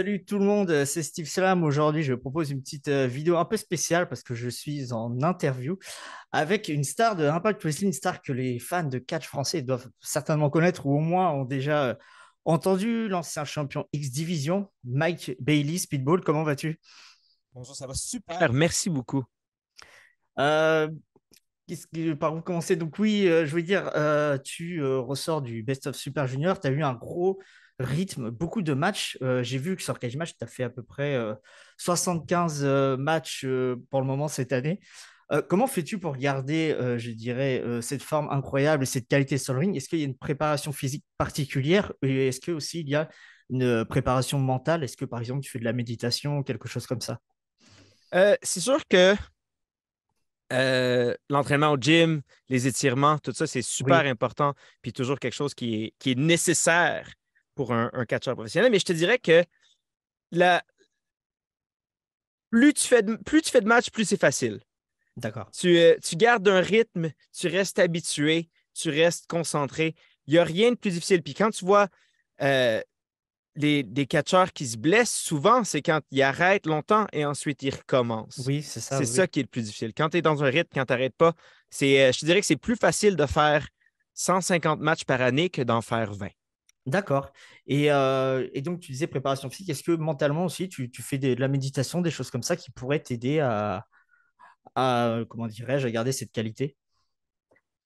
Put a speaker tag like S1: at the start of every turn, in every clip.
S1: salut tout le monde, euh, c'est Steve Slam. Aujourd'hui, je propose une petite euh, vidéo un peu spéciale parce que je suis en interview avec une star de Impact Wrestling, une star que les fans de catch français doivent certainement connaître ou au moins ont déjà euh, entendu, l'ancien champion X-Division, Mike Bailey, Speedball. Comment vas-tu Bonjour, ça va super. Merci beaucoup. Euh, par où commencer Donc oui, je veux dire, tu ressors du Best of Super Junior, tu as eu un gros rythme, beaucoup de matchs. Euh, j'ai vu que sur Cage Match, tu as fait à peu près 75 euh, euh, matchs pour le moment cette année. comment fais-tu pour garder, je dirais, cette forme incroyable et cette qualité sur le ring Est-ce qu'il y a une préparation physique particulière est-ce qu'il aussi il y a une préparation mentale Est-ce que, par exemple, tu fais de la méditation ou quelque chose comme ça
S2: C'est sûr que l'entraînement au gym, les étirements, tout ça, c'est super important, puis toujours quelque chose qui qui est nécessaire pour un, catcheur professionnel. Mais je te dirais que la... plus, tu fais de, plus tu fais de matchs, plus c'est facile. D'accord. Tu, euh, gardes un rythme, tu restes habitué, tu restes concentré. Il n'y a rien de plus difficile. Puis quand tu vois euh, des catcheurs qui se blessent, souvent, c'est quand ils arrêtent longtemps et ensuite ils recommencent. Oui, c'est ça. C'est ça qui est le plus difficile. Quand tu es dans un rythme, quand tu n'arrêtes pas, c'est, euh, je te dirais que c'est plus facile de faire 150 matchs par année que d'en faire 20. D'accord.
S1: Euh, et, donc, tu disais préparation physique. Est-ce que mentalement aussi, tu, fais de la méditation, des choses comme ça
S2: qui pourraient t'aider à, euh, comment dirais-je, à garder cette qualité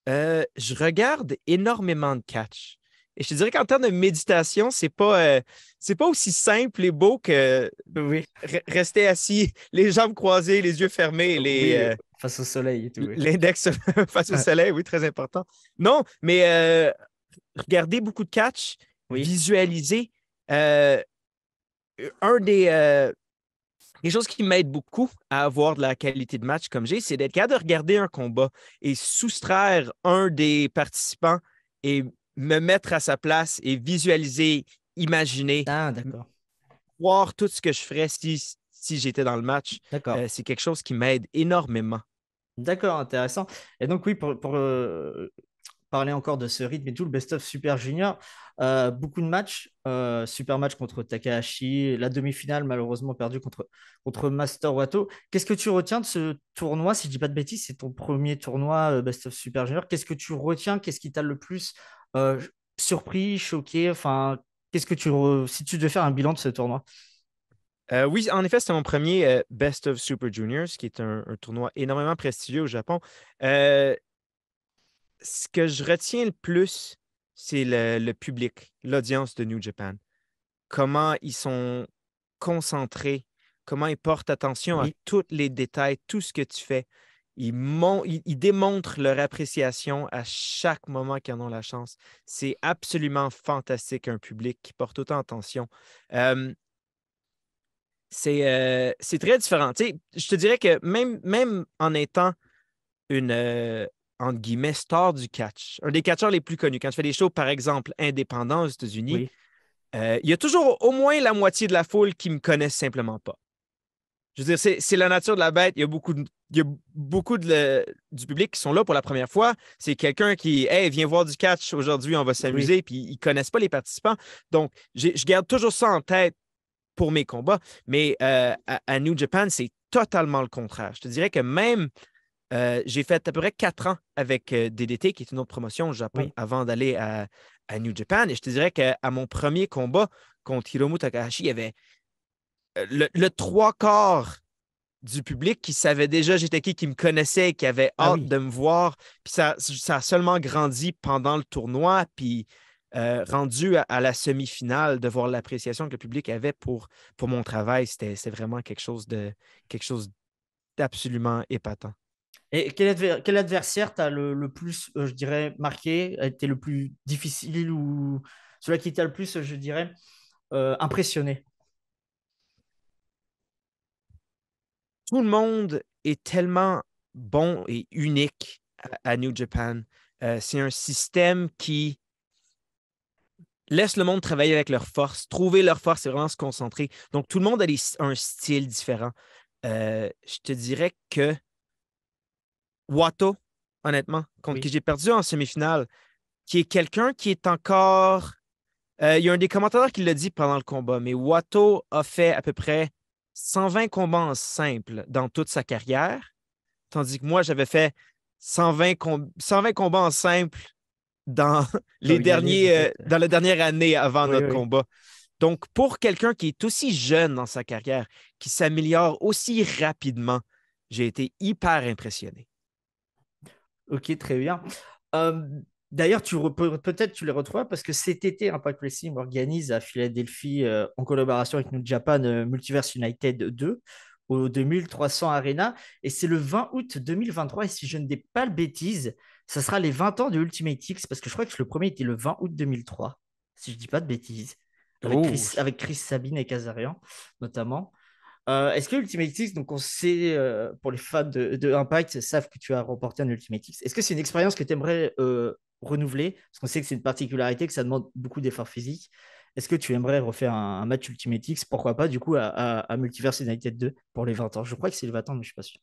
S2: euh, Je regarde énormément de catch. Et je te dirais qu'en termes de méditation, c'est pas, c'est pas aussi simple et beau que rester assis, les jambes croisées, les yeux fermés, les, face au soleil et tout. L'index face au ah. soleil, oui, très important. Non, mais regarder beaucoup de catch visualiser. Euh, un euh, des, choses qui m'aide beaucoup à avoir de la qualité de match comme j'ai, c'est d'être capable de regarder un combat et soustraire un des participants et me mettre à sa place et visualiser, imaginer, ah, voir tout ce que je ferais si, si j'étais dans le match. Euh, c'est quelque chose qui m'aide énormément. D'accord, intéressant. Et donc oui, pour, pour
S1: euh, parler encore de ce rythme et tout, le best-of Super Junior. Euh, beaucoup de matchs, euh, super match contre Takahashi, la demi-finale malheureusement perdue contre, contre Master Wato. Qu'est-ce que tu retiens de ce tournoi Si je dis pas de bêtises, c'est ton premier tournoi euh, best-of Super Junior. Qu'est-ce que tu retiens Qu'est-ce qui t'a le plus surpris, choqué Enfin,
S2: qu'est-ce que tu si tu devais faire un bilan de ce tournoi oui, en effet, c'est mon premier Best of Super Juniors, qui est un, tournoi énormément prestigieux au Japon ce que je retiens le plus, c'est le, public, l'audience de New Japan. Comment ils sont concentrés, comment ils portent attention à tous les détails, tout ce que tu fais. Ils, démontrent leur appréciation à chaque moment qu'ils en ont la chance. C'est absolument fantastique, un public qui porte autant attention. Euh, euh, c'est très différent. Tu je te dirais que même, en étant une, euh, entre guillemets, star du catch, un des catcheurs les plus connus. Quand je fais des shows, par exemple, indépendants aux États-Unis, euh, il y a toujours au moins la moitié de la foule qui ne me connaissent simplement pas. Je veux dire, c'est la nature de la bête. Il y a beaucoup, beaucoup de du public qui sont là pour la première fois. C'est quelqu'un qui, hey, viens voir du catch aujourd'hui, on va s'amuser, puis ils ne connaissent pas les participants. Donc, je garde toujours ça en tête pour mes combats. Mais euh, à, New Japan, c'est totalement le contraire. Je te dirais que même euh, j'ai fait à peu près quatre ans avec euh, DDT, qui est une autre promotion au Japon, avant d'aller à, New Japan. Et je te dirais qu'à mon premier combat contre Hiromu Takahashi, il y avait euh, le, trois quarts du public qui savait déjà j'étais qui, qui me connaissait, qui avait ah hâte de me voir. Puis ça, ça, a seulement grandi pendant le tournoi, puis rendu à, la semi-finale, de voir l'appréciation que le public avait pour, pour mon travail, c'était vraiment quelque chose de quelque chose d'absolument épatant
S1: quel, adversaire t'as le, plus, euh, je dirais, marqué, a été le plus difficile ou celui qui t'a le plus, je dirais, euh, impressionné
S2: Tout le monde est tellement bon et unique à, New Japan. Euh, c'est un système qui laisse le monde travailler avec leurs force, trouver leurs force et vraiment se concentrer. Donc, tout le monde a, un style différent. je te dirais que Watto, honnêtement, contre qui j'ai perdu en semi-finale, qui est quelqu'un qui est encore. Euh, il y a un des commentateurs qui l'a dit pendant le combat, mais Watto a fait à peu près 120 combats en simple dans toute sa carrière, tandis que moi, j'avais fait 120, combats en simple dans, les derniers, euh, dans la dernière année avant notre combat. Donc, pour quelqu'un qui est aussi jeune dans sa carrière, qui s'améliore aussi rapidement, j'ai été hyper impressionné. Ok, très bien.
S1: Euh, d'ailleurs, tu peut-être tu les retrouves parce que cet été, Impact hein, Wrestling organise à Philadelphie, euh, en collaboration avec New Japan, euh, Multiverse United 2 au 2300 Arena. Et c'est le 20 août 2023. Et si je ne dis pas de bêtises, ça sera les 20 ans de Ultimate X parce que je crois que le premier était le 20 août 2003, si je ne dis pas de bêtises. Avec, oh. Chris, avec Chris, Sabine et Kazarian, notamment. Euh, est-ce que Ultimate X, donc on sait, euh, pour les fans de, Impact, savent que tu as remporté un Ultimate X. Est-ce que c'est une expérience que tu aimerais euh, renouveler Parce qu'on sait que c'est une particularité, que ça demande beaucoup d'efforts physiques. Est-ce que tu aimerais refaire un, match Ultimate X, pourquoi pas, du coup, à, Multiverse United 2 pour les 20 ans Je
S2: crois que c'est le 20 ans, mais je ne suis pas sûr.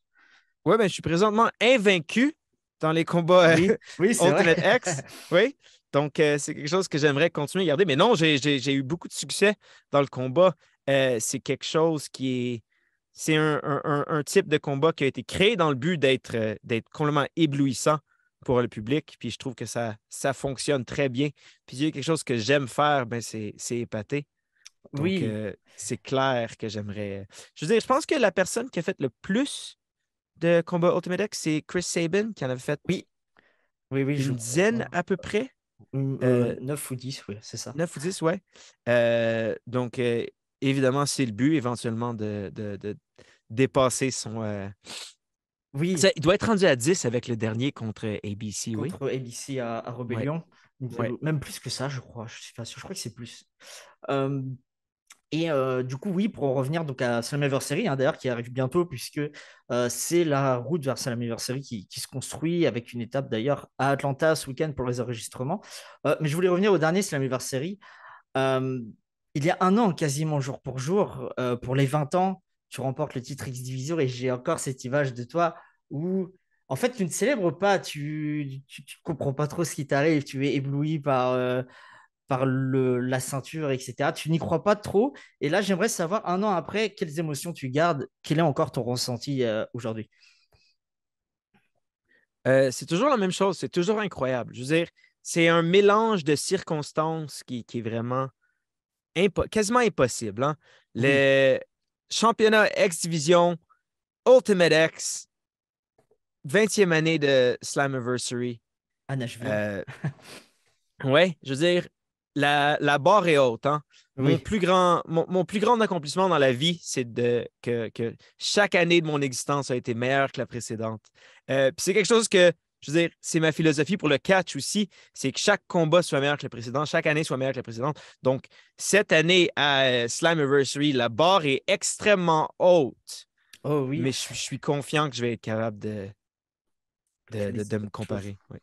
S2: Oui, ben, je suis présentement invaincu dans les combats oui, oui Ultimate X. Oui. Donc, c'est quelque chose que j'aimerais continuer à garder. Mais non, j'ai eu beaucoup de succès dans le combat. Euh, c'est quelque chose qui est. C'est un, type de combat qui a été créé dans le but euh, d'être, complètement éblouissant pour le public. Puis je trouve que ça, ça fonctionne très bien. Puis il y a quelque chose que j'aime faire, ben c'est, c'est épater. oui. Euh, c'est clair que j'aimerais. Je veux dire, je pense que la personne qui a fait le plus de combats Ultimate X, c'est Chris Sabin qui en avait fait. Oui. Oui, oui. Une dizaine à peu près. 9 ou 10, oui, c'est ça. 9 ou 10, oui. donc, évidemment, c'est le but éventuellement de, dépasser son. Euh, oui. il doit être rendu à 10 avec le dernier contre ABC, oui. Contre ABC à, à Rebellion. Même plus que ça, je crois. Je sais pas sûr. Je crois que c'est plus.
S1: Hum, et euh, du coup, oui, pour revenir donc à Slammiversary, hein, d'ailleurs, qui arrive bientôt, puisque euh, c'est la route vers Slammiversary qui, qui se construit avec une étape d'ailleurs à Atlanta ce week-end pour les enregistrements. mais je voulais revenir au dernier Slammiversary. Hum, il y a un an, quasiment jour pour jour, euh, pour les 20 ans, tu remportes le titre X Division et j'ai encore cette image de toi où, en fait, tu ne célèbres pas, tu ne comprends pas trop ce qui t'arrive, tu es ébloui par, euh, par la ceinture, etc. Tu n'y crois pas trop. Et là, j'aimerais savoir, un an après, quelles émotions tu gardes, quel est encore ton
S2: ressenti euh, aujourd'hui C'est toujours la même chose, c'est toujours incroyable. Je veux dire, c'est un mélange de circonstances qui, qui est vraiment quasiment impossible. Hein. Le championnat X-Division, Ultimate X, 20e année de Slammiversary. À ah, Nashville. Euh, ouais, je veux dire, la, la barre est haute. Hein. Mon, plus grand, mon, plus grand accomplissement dans la vie, c'est que, chaque année de mon existence a été meilleure que la précédente. Euh, c'est quelque chose que je veux dire, c'est ma philosophie pour le catch aussi, c'est que chaque combat soit meilleur que le précédent, chaque année soit meilleure que la précédente. Donc, cette année à euh, anniversary, la barre est extrêmement haute. Oh oui. Mais je, suis confiant que je vais être capable de, de me comparer. Oui.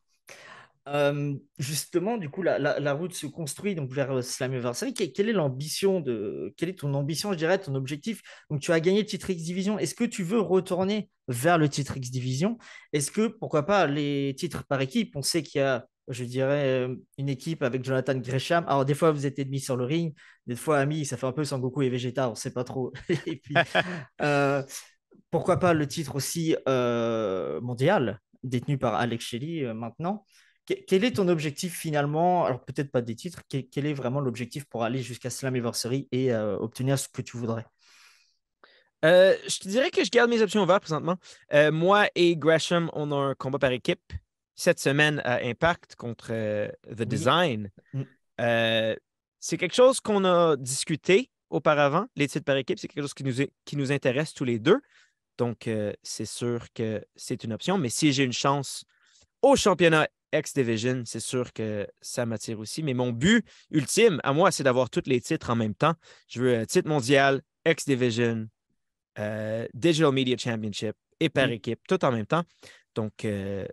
S1: Euh, justement, du coup, la, route se construit donc vers euh, vous savez Quelle, est l'ambition de, quelle est ton ambition, je dirais, ton objectif Donc, tu as gagné le titre X Division. Est-ce que tu veux retourner vers le titre X Division Est-ce que, pourquoi pas, les titres par équipe On sait qu'il y a, je dirais, euh, une équipe avec Jonathan Gresham. Alors, des fois, vous êtes ennemis sur le ring. Des fois, amis, ça fait un peu Goku et Vegeta, on ne sait pas trop. et puis, pourquoi pas le titre aussi mondial détenu par Alex Shelley maintenant quel est ton objectif finalement Alors peut-être pas des titres, quel est vraiment l'objectif pour aller jusqu'à
S2: Slammiversary et euh, obtenir ce que tu voudrais euh, Je te dirais que je garde mes options ouvertes présentement. Euh, moi et Gresham, on a un combat par équipe cette semaine à Impact contre The Design. Mm. c'est quelque chose qu'on a discuté auparavant, les titres par équipe, c'est quelque chose qui nous, qui nous intéresse tous les deux. Donc, c'est sûr que c'est une option. Mais si j'ai une chance au championnat X-Division, c'est sûr que ça m'attire aussi. Mais mon but ultime à moi, c'est d'avoir tous les titres en même temps. Je veux euh, titre mondial, X-Division, euh, Digital Media Championship et par mm. équipe, tout en même temps. Donc, euh,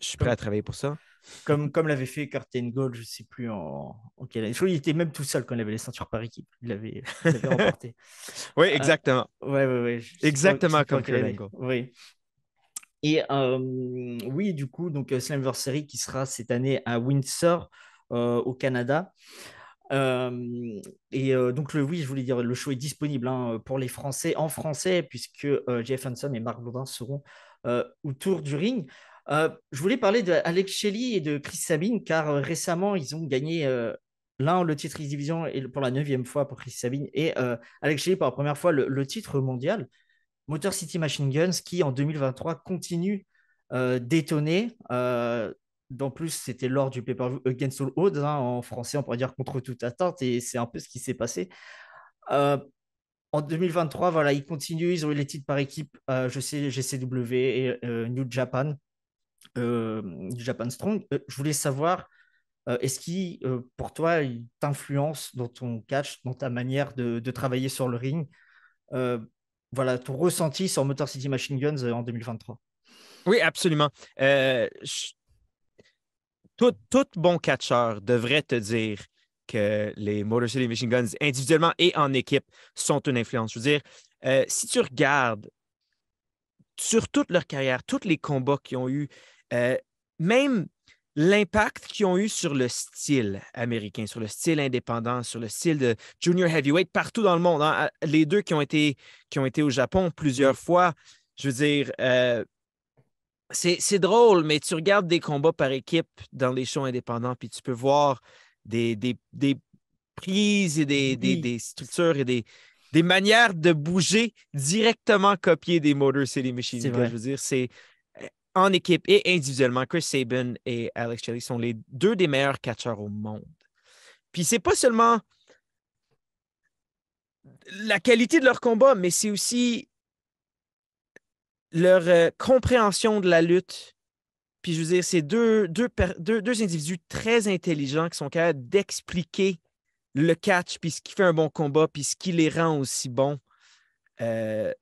S2: je suis prêt à travailler pour ça. Comme, comme l'avait fait Kurt Gold, je ne sais plus en, quel quelle année. Je était même tout seul quand il avait les ceintures
S1: par équipe. Il l'avait remporté. oui, exactement.
S2: Oui, oui, oui. exactement comme Kurt
S1: Oui. Et oui, du coup, donc Slamversary qui sera cette année à Windsor, au Canada. et donc, le, oui, je voulais dire, le show est disponible hein, pour les Français, en français, puisque Jeff Hanson et Marc Blondin seront autour du ring. je voulais parler d'Alex Shelley et de Chris Sabine, car récemment, ils ont gagné l'un le titre X Division et pour la neuvième fois pour Chris Sabine, et Alex Shelley pour la première fois le titre mondial. Motor City Machine Guns qui en 2023 continue euh, d'étonner. Euh, en plus, c'était lors du pay-per-view Against All Odds, hein, en français, on pourrait dire contre toute attente, et c'est un peu ce qui s'est passé. Euh, en 2023, voilà, ils continuent, ils ont eu les titres par équipe, euh, je sais, GCW et New Japan, New Japan Strong. je voulais savoir, est-ce qu'il, pour toi, t'influence dans ton catch, dans ta manière de, de travailler sur le ring voilà, ton ressenti sur Motor City Machine Guns euh, en 2023.
S2: Oui, absolument. Euh, tout, bon catcheur devrait te dire que les Motor City Machine Guns, individuellement et en équipe, sont une influence. Je veux dire, euh, si tu regardes sur toute leur carrière, tous les combats qu'ils ont eus, même l'impact qu'ils ont eu sur le style américain, sur le style indépendant, sur le style de junior heavyweight partout dans le monde. Hein. Ah, les deux qui ont été, qui ont été au Japon plusieurs fois, je veux dire, euh, c'est drôle, mais tu regardes des combats par équipe dans les shows indépendants, puis tu peux voir des, des, prises et des, des, structures et des, des manières de bouger directement copiées des Motor City Machine. Je veux dire, c'est en équipe et individuellement, Chris Sabin et Alex Shelley sont les deux des meilleurs catcheurs au monde. Puis c'est pas seulement la qualité de leur combat, mais c'est aussi leur euh, compréhension de la lutte. Puis je veux dire, c'est deux, deux, deux, individus très intelligents qui sont capables d'expliquer le catch, puis ce qui fait un bon combat, puis ce qui les rend aussi bons. Euh,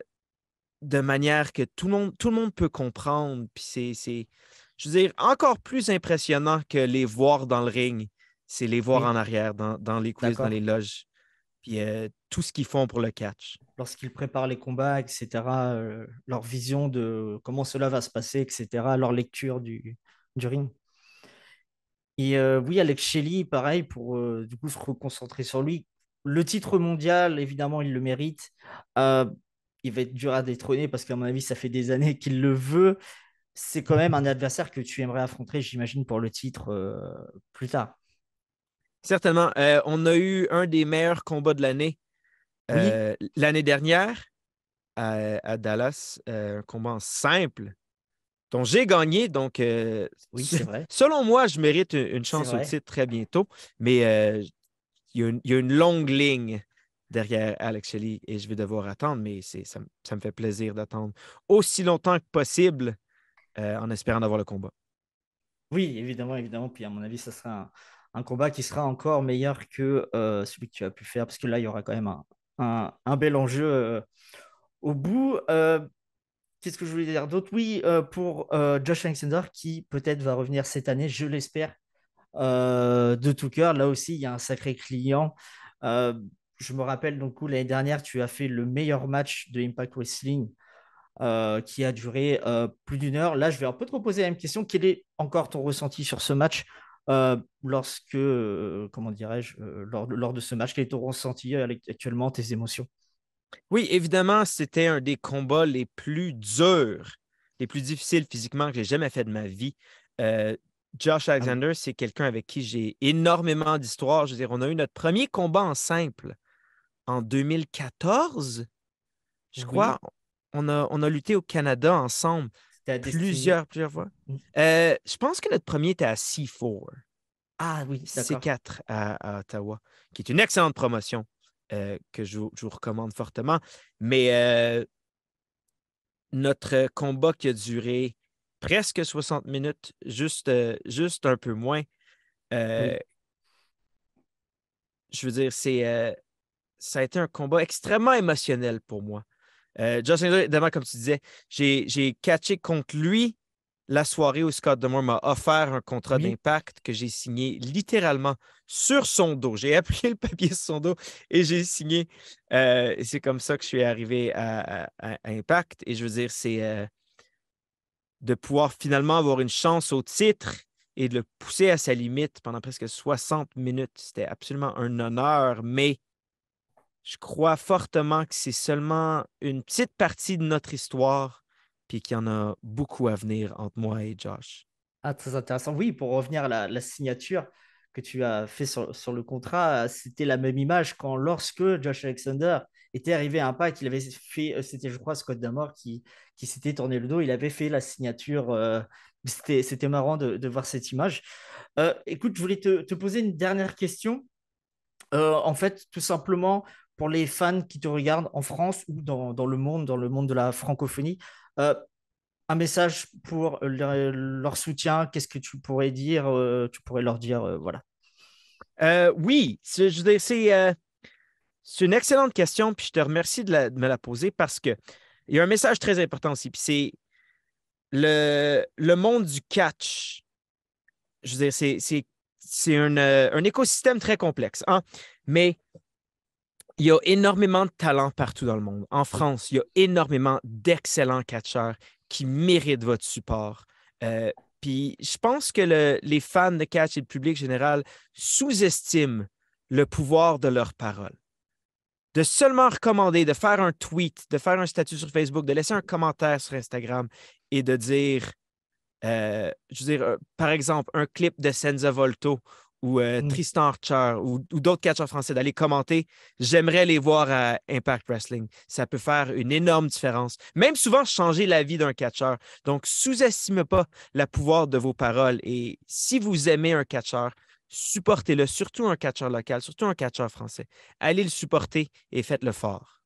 S2: de manière que tout le monde, tout le monde peut comprendre. Puis c'est, je veux dire, encore plus impressionnant que les voir dans le ring, c'est les voir en arrière, dans, dans les coulisses, dans les loges. Puis euh, tout ce qu'ils font pour le catch.
S1: Lorsqu'ils préparent les combats, etc., euh, leur vision de comment cela va se passer, etc., leur lecture du, du ring. Et euh, oui, Alex Shelley, pareil, pour du coup se reconcentrer sur lui. Le titre mondial, évidemment, il le mérite il va être dur à détrôner parce qu'à mon avis, ça fait des années qu'il le veut. C'est quand même un adversaire que tu aimerais affronter, j'imagine, pour
S2: le titre euh, plus tard. Certainement. Euh, on a eu un des meilleurs combats de l'année euh, l'année dernière à, Dallas, un combat simple dont j'ai gagné. Donc, Selon moi, je mérite une, chance au titre très bientôt, mais il y, a une longue ligne derrière Alex Shelley et je vais devoir attendre, mais ça, ça, me fait plaisir d'attendre aussi longtemps que possible euh, en espérant avoir le combat. Oui,
S1: évidemment, évidemment. Puis à mon avis, ça sera un, combat qui sera encore meilleur que euh, celui que tu as pu faire, parce que là, il y aura quand même un, un, bel enjeu euh, au bout. Qu'est-ce que je voulais dire d'autre Oui, pour Josh Alexander, qui peut-être va revenir cette année, je l'espère, de tout cœur. Là aussi, il y a un sacré client je me rappelle, donc, l'année dernière, tu as fait le meilleur match de Impact Wrestling euh, qui a duré euh, plus d'une heure. Là, je vais un peu te reposer la même question. Quel est encore ton ressenti sur ce match euh, lorsque, comment dirais-je, lors, de ce match Quel est ton
S2: ressenti actuellement, tes émotions Oui, évidemment, c'était un des combats les plus durs, les plus difficiles physiquement que j'ai jamais fait de ma vie. Josh ah Alexander, c'est quelqu'un avec qui j'ai énormément d'histoires. Je veux dire, on a eu notre premier combat en simple en 2014, je crois. On a, on a lutté au Canada ensemble plusieurs, plusieurs fois. Mm. Euh, je pense que notre premier était à C4.
S1: Ah oui, C4
S2: à, Ottawa, qui est une excellente promotion euh, que je, vous recommande fortement. Mais euh, notre combat qui a duré presque 60 minutes, juste, juste un peu moins. Je veux dire, c'est ça a été un combat extrêmement émotionnel pour moi. Euh, Josh comme tu disais, j'ai catché contre lui la soirée où Scott Demore m'a offert un contrat d'impact que j'ai signé littéralement sur son dos. J'ai appuyé le papier sur son dos et j'ai signé. Euh, c'est comme ça que je suis arrivé à, Impact. Et je veux dire, c'est euh, de pouvoir finalement avoir une chance au titre et de le pousser à sa limite pendant presque 60 minutes. C'était absolument un honneur, mais je crois fortement que c'est seulement une petite partie de notre histoire, puis qu'il y en a beaucoup à venir entre moi et Josh.
S1: Ah, très intéressant. Oui, pour revenir à la, signature que tu as fait sur, sur le contrat, c'était la même image quand lorsque Josh Alexander était arrivé à pas qu'il avait fait, euh, c'était je crois Scott Damore qui, qui s'était tourné le dos, il avait fait la signature. Euh, c'était marrant de, de, voir cette image. Euh, écoute, je voulais te, te, poser une dernière question. en fait, tout simplement, pour les fans qui te regardent en France ou dans, le monde, dans le monde de la francophonie euh, Un message pour leur soutien, qu'est-ce que tu pourrais dire
S2: euh, Tu pourrais leur dire, euh, voilà. oui, c'est, c'est une excellente question, puis je te remercie de, me la poser parce qu'il y a un message très important aussi, puis c'est le, le monde du catch. Je veux dire, c'est, c'est, c'est un, un écosystème très complexe, hein. mais il y a énormément de talents partout dans le monde. En France, il y a énormément d'excellents catcheurs qui méritent votre support. Euh, puis je pense que les fans de catch et le public général sous-estiment le pouvoir de leurs paroles. De seulement recommander, de faire un tweet, de faire un statut sur Facebook, de laisser un commentaire sur Instagram et de dire, euh, je veux dire, euh, par exemple, un clip de Senza Volto ou euh, mm. Tristan Archer ou, d'autres catcheurs français d'aller commenter. J'aimerais les voir à Impact Wrestling. Ça peut faire une énorme différence. Même souvent changer la vie d'un catcheur. Donc, sous-estimez pas la pouvoir de vos paroles. Et si vous aimez un catcheur, supportez-le, surtout un catcheur local, surtout un catcheur français. Allez le supporter et faites-le fort.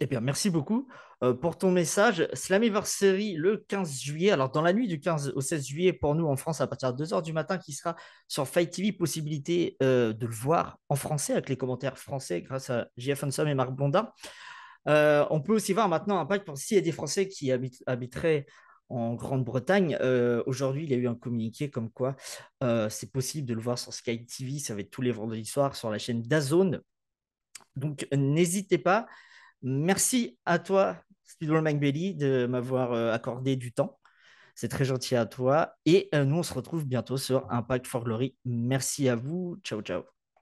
S2: Eh bien, merci beaucoup. Euh, pour ton message.
S1: Slammiversary le 15 juillet, alors dans la nuit du 15 au 16 juillet pour nous en France à partir de 2h du matin qui sera sur Fight TV, possibilité euh, de le voir en français avec les commentaires français grâce à JF Hansom et Marc Blondin. Euh, on peut aussi voir maintenant un pack pour s'il y a des Français qui habiteraient en Grande-Bretagne. Aujourd'hui, il y a eu un communiqué comme quoi c'est possible de le voir sur Sky TV. Ça va être tous les vendredis soirs sur la chaîne Dazone Donc, n'hésitez pas. Merci à toi, Steve McBelly de m'avoir euh, accordé du temps. C'est très gentil à toi. Et euh, nous, on se retrouve bientôt sur Impact for Glory. Merci à vous. Ciao, ciao.